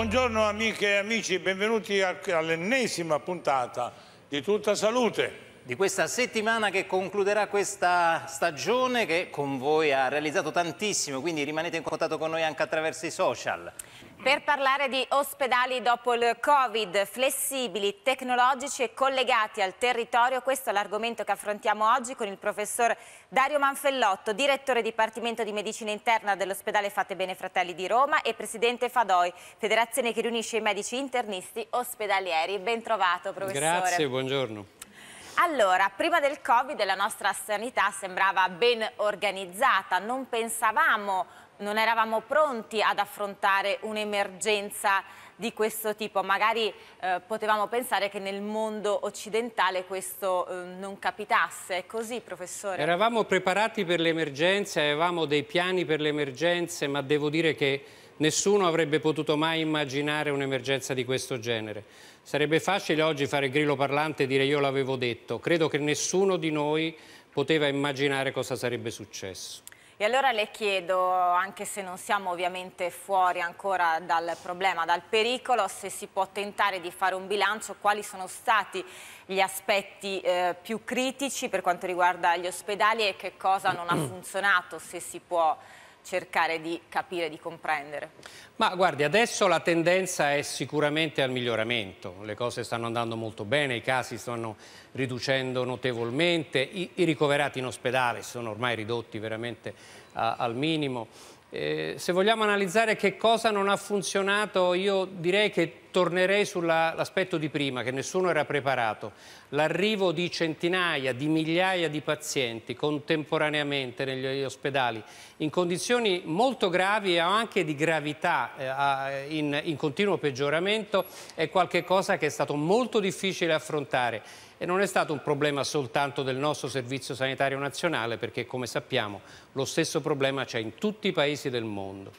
Buongiorno amiche e amici, benvenuti all'ennesima puntata di Tutta Salute di questa settimana che concluderà questa stagione che con voi ha realizzato tantissimo, quindi rimanete in contatto con noi anche attraverso i social. Per parlare di ospedali dopo il Covid, flessibili, tecnologici e collegati al territorio, questo è l'argomento che affrontiamo oggi con il professor Dario Manfellotto, direttore Dipartimento di Medicina Interna dell'ospedale Fate Bene Fratelli di Roma e presidente Fadoi, federazione che riunisce i medici internisti ospedalieri. Ben trovato professore. Grazie, buongiorno. Allora, prima del Covid la nostra sanità sembrava ben organizzata, non pensavamo, non eravamo pronti ad affrontare un'emergenza di questo tipo. Magari eh, potevamo pensare che nel mondo occidentale questo eh, non capitasse. È così, professore? Eravamo preparati per le emergenze, avevamo dei piani per le emergenze, ma devo dire che Nessuno avrebbe potuto mai immaginare un'emergenza di questo genere. Sarebbe facile oggi fare grillo parlante e dire io l'avevo detto. Credo che nessuno di noi poteva immaginare cosa sarebbe successo. E allora le chiedo, anche se non siamo ovviamente fuori ancora dal problema, dal pericolo, se si può tentare di fare un bilancio, quali sono stati gli aspetti eh, più critici per quanto riguarda gli ospedali e che cosa non ha funzionato, se si può cercare di capire, di comprendere? Ma guardi, adesso la tendenza è sicuramente al miglioramento, le cose stanno andando molto bene, i casi stanno riducendo notevolmente, i, i ricoverati in ospedale sono ormai ridotti veramente a, al minimo eh, se vogliamo analizzare che cosa non ha funzionato, io direi che tornerei sull'aspetto di prima, che nessuno era preparato. L'arrivo di centinaia, di migliaia di pazienti contemporaneamente negli ospedali, in condizioni molto gravi e anche di gravità eh, in, in continuo peggioramento, è qualcosa che è stato molto difficile affrontare. E non è stato un problema soltanto del nostro Servizio Sanitario Nazionale, perché come sappiamo lo stesso problema c'è in tutti i paesi paesi del mondo.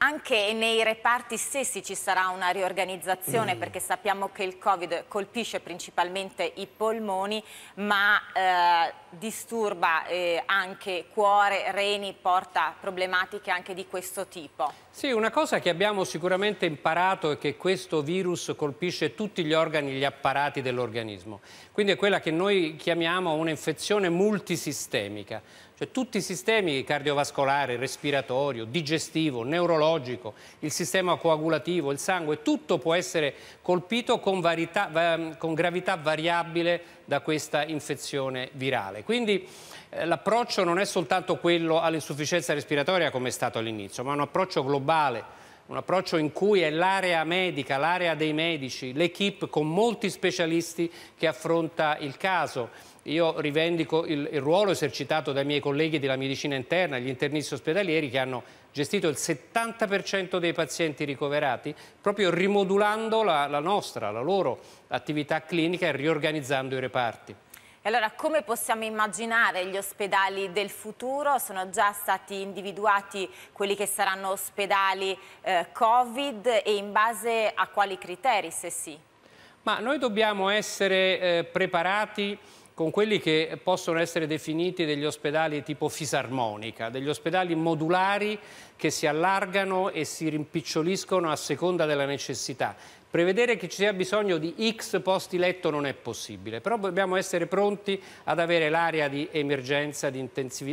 Anche nei reparti stessi ci sarà una riorganizzazione mm. perché sappiamo che il Covid colpisce principalmente i polmoni ma eh, disturba eh, anche cuore, reni, porta problematiche anche di questo tipo. Sì, una cosa che abbiamo sicuramente imparato è che questo virus colpisce tutti gli organi, gli apparati dell'organismo. Quindi è quella che noi chiamiamo un'infezione multisistemica. Cioè tutti i sistemi cardiovascolare, respiratorio, digestivo, neurologico, immunologico, il sistema coagulativo, il sangue, tutto può essere colpito con, varietà, con gravità variabile da questa infezione virale. Quindi eh, l'approccio non è soltanto quello all'insufficienza respiratoria come è stato all'inizio, ma un approccio globale un approccio in cui è l'area medica, l'area dei medici, l'equipe con molti specialisti che affronta il caso. Io rivendico il, il, ruolo esercitato dai miei colleghi della medicina interna, gli internisti ospedalieri che hanno gestito il 70% dei pazienti ricoverati, proprio rimodulando la, la nostra, la loro attività clinica e riorganizzando i reparti. E allora come possiamo immaginare gli ospedali del futuro? Sono già stati individuati quelli che saranno ospedali eh, Covid e in base a quali criteri, se sì? Ma noi dobbiamo essere eh, preparati con quelli che possono essere definiti degli ospedali tipo fisarmonica, degli ospedali modulari che si allargano e si rimpiccioliscono a seconda della necessità. Prevedere che ci sia bisogno di X posti letto non è possibile, però dobbiamo essere pronti ad avere l'area di emergenza di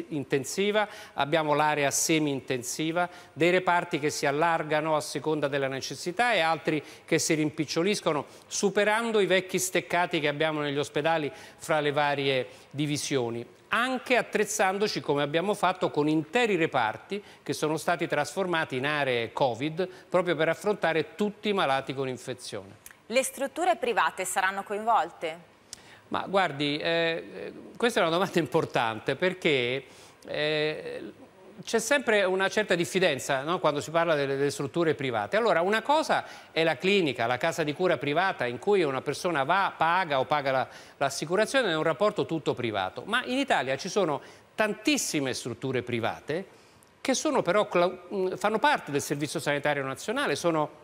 intensiva, abbiamo l'area semi-intensiva, dei reparti che si allargano a seconda della necessità e altri che si rimpiccioliscono, superando i vecchi steccati che abbiamo negli ospedali fra le varie divisioni anche attrezzandoci come abbiamo fatto con interi reparti che sono stati trasformati in aree Covid proprio per affrontare tutti i malati con infezione. Le strutture private saranno coinvolte? Ma guardi, eh, eh questa è una domanda importante perché eh, c'è sempre una certa diffidenza no? quando si parla delle, delle, strutture private. Allora, una cosa è la clinica, la casa di cura privata in cui una persona va, paga o paga l'assicurazione, è un rapporto tutto privato. Ma in Italia ci sono tantissime strutture private che però, fanno parte del Servizio Sanitario Nazionale, sono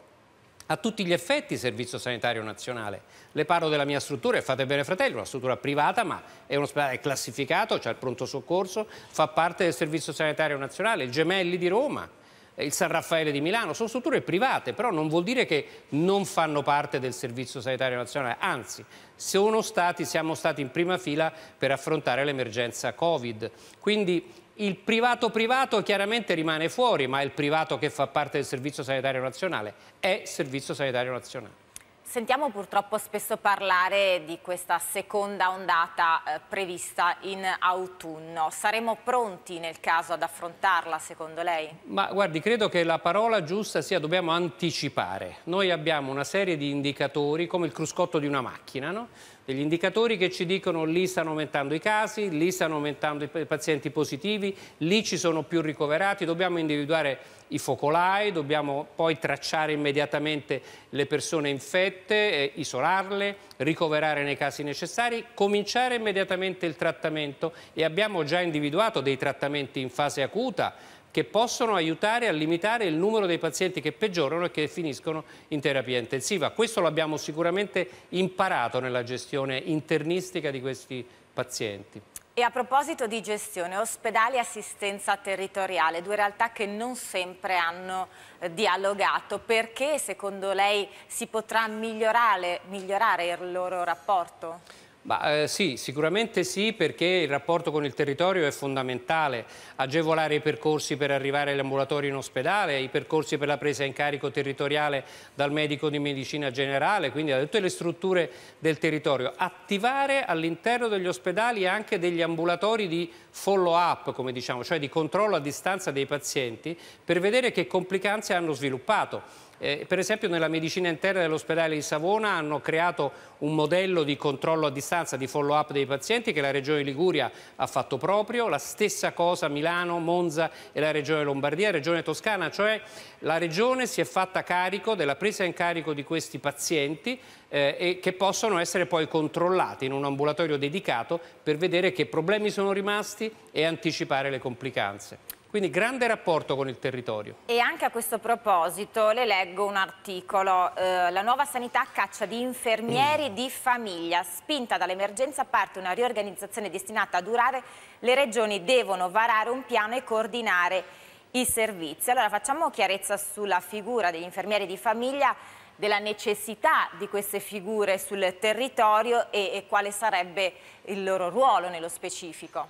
a tutti gli effetti Servizio Sanitario Nazionale. Le parlo della mia struttura e fate bene fratello, una struttura privata ma è un ospedale classificato, c'è cioè il pronto soccorso, fa parte del Servizio Sanitario Nazionale, il Gemelli di Roma, eh, il San Raffaele di Milano, sono strutture private, però non vuol dire che non fanno parte del Servizio Sanitario Nazionale, anzi stati, siamo stati in prima fila per affrontare l'emergenza Covid. Quindi il privato privato chiaramente rimane fuori, ma il privato che fa parte del Servizio Sanitario Nazionale è Servizio Sanitario Nazionale. Sentiamo purtroppo spesso parlare di questa seconda ondata eh, prevista in autunno. Saremo pronti nel caso ad affrontarla secondo lei? Ma guardi, credo che la parola giusta sia dobbiamo anticipare. Noi abbiamo una serie di indicatori come il cruscotto di una macchina, no? degli indicatori che ci dicono lì stanno aumentando i casi, lì stanno aumentando i pazienti positivi, lì ci sono più ricoverati, dobbiamo individuare i focolai, dobbiamo poi tracciare immediatamente le persone infette, eh, isolarle, ricoverare nei casi necessari, cominciare immediatamente il trattamento e abbiamo già individuato dei trattamenti in fase acuta che possono aiutare a limitare il numero dei pazienti che peggiorano e che finiscono in terapia intensiva. Questo l'abbiamo sicuramente imparato nella gestione internistica di questi pazienti. E a proposito di gestione, ospedali e assistenza territoriale, due realtà che non sempre hanno eh, dialogato, perché secondo lei si potrà migliorare, migliorare il loro rapporto? Ma, eh, sì, sicuramente sì, perché il rapporto con il territorio è fondamentale. Agevolare i percorsi per arrivare agli ambulatori in ospedale, i percorsi per la presa in carico territoriale dal medico di medicina generale, quindi da tutte le strutture del territorio. Attivare all'interno degli ospedali anche degli ambulatori di follow-up, come diciamo, cioè di controllo a distanza dei pazienti, per vedere che complicanze hanno sviluppato eh, per esempio nella medicina interna dell'ospedale di Savona hanno creato un modello di controllo a distanza, di follow up dei pazienti che la Regione Liguria ha fatto proprio, la stessa cosa Milano, Monza e la Regione Lombardia, Regione Toscana, cioè la Regione si è fatta carico della presa in carico di questi pazienti eh, e che possono essere poi controllati in un ambulatorio dedicato per vedere che problemi sono rimasti e anticipare le complicanze. Quindi grande rapporto con il territorio. E anche a questo proposito le leggo un articolo. Eh, la nuova sanità caccia di infermieri mm. di famiglia. Spinta dall'emergenza parte una riorganizzazione destinata a durare. Le regioni devono varare un piano e coordinare i servizi. Allora facciamo chiarezza sulla figura degli infermieri di famiglia della necessità di queste figure sul territorio e, e quale sarebbe il loro ruolo nello specifico.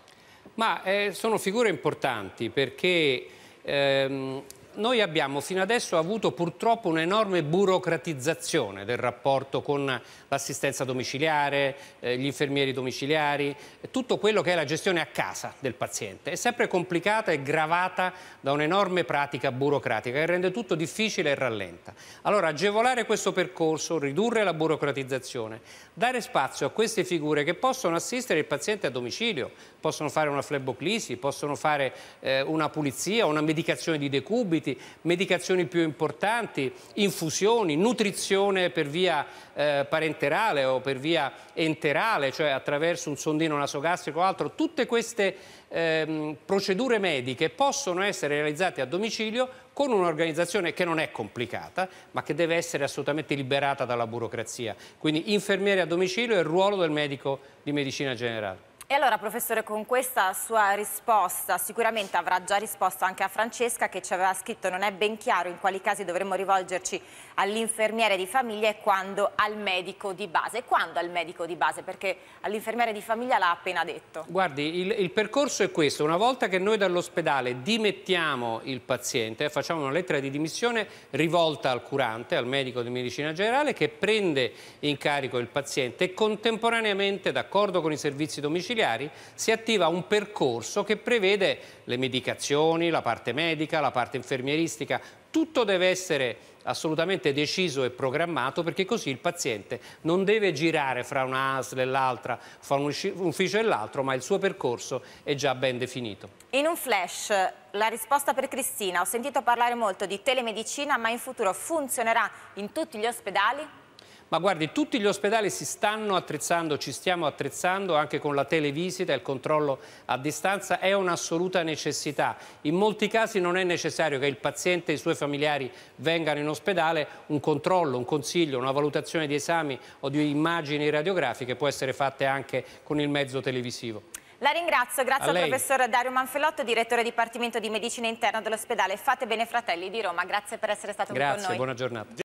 Ma eh, sono figure importanti perché ehm, noi abbiamo fino adesso avuto purtroppo un'enorme burocratizzazione del rapporto con l'assistenza domiciliare, eh, gli infermieri domiciliari, tutto quello che è la gestione a casa del paziente. È sempre complicata e gravata da un'enorme pratica burocratica che rende tutto difficile e rallenta. Allora agevolare questo percorso, ridurre la burocratizzazione, dare spazio a queste figure che possono assistere il paziente a domicilio, possono fare una fleboclisi, possono fare eh, una pulizia, una medicazione di decubito, seguiti medicazioni più importanti, infusioni, nutrizione per via eh, parenterale o per via enterale, cioè attraverso un sondino nasogastrico o altro, tutte queste ehm, procedure mediche possono essere realizzate a domicilio con un'organizzazione che non è complicata, ma che deve essere assolutamente liberata dalla burocrazia. Quindi infermieri a domicilio è il ruolo del medico di medicina generale. E allora professore con questa sua risposta sicuramente avrà già risposto anche a Francesca che ci aveva scritto non è ben chiaro in quali casi dovremmo rivolgerci all'infermiere di famiglia e quando al medico di base. Quando al medico di base? Perché all'infermiere di famiglia l'ha appena detto. Guardi, il, il, percorso è questo. Una volta che noi dall'ospedale dimettiamo il paziente, facciamo una lettera di dimissione rivolta al curante, al medico di medicina generale che prende in carico il paziente e contemporaneamente d'accordo con i servizi domiciliari Gregari, si attiva un percorso che prevede le medicazioni, la parte medica, la parte infermieristica, tutto deve essere assolutamente deciso e programmato perché così il paziente non deve girare fra una ASL e l'altra, fra un ufficio e l'altro, ma il suo percorso è già ben definito. In un flash, la risposta per Cristina. Ho sentito parlare molto di telemedicina, ma in futuro funzionerà in tutti gli ospedali? Ma guardi, tutti gli ospedali si stanno attrezzando, ci stiamo attrezzando anche con la televisita, il controllo a distanza è un'assoluta necessità. In molti casi non è necessario che il paziente e i suoi familiari vengano in ospedale, un controllo, un consiglio, una valutazione di esami o di immagini radiografiche può essere fatta anche con il mezzo televisivo. La ringrazio, grazie al professor Dario Manfellotto, direttore Dipartimento di Medicina Interna dell'ospedale Fate Bene Fratelli di Roma. Grazie per essere stato grazie, con noi. Grazie, buona giornata.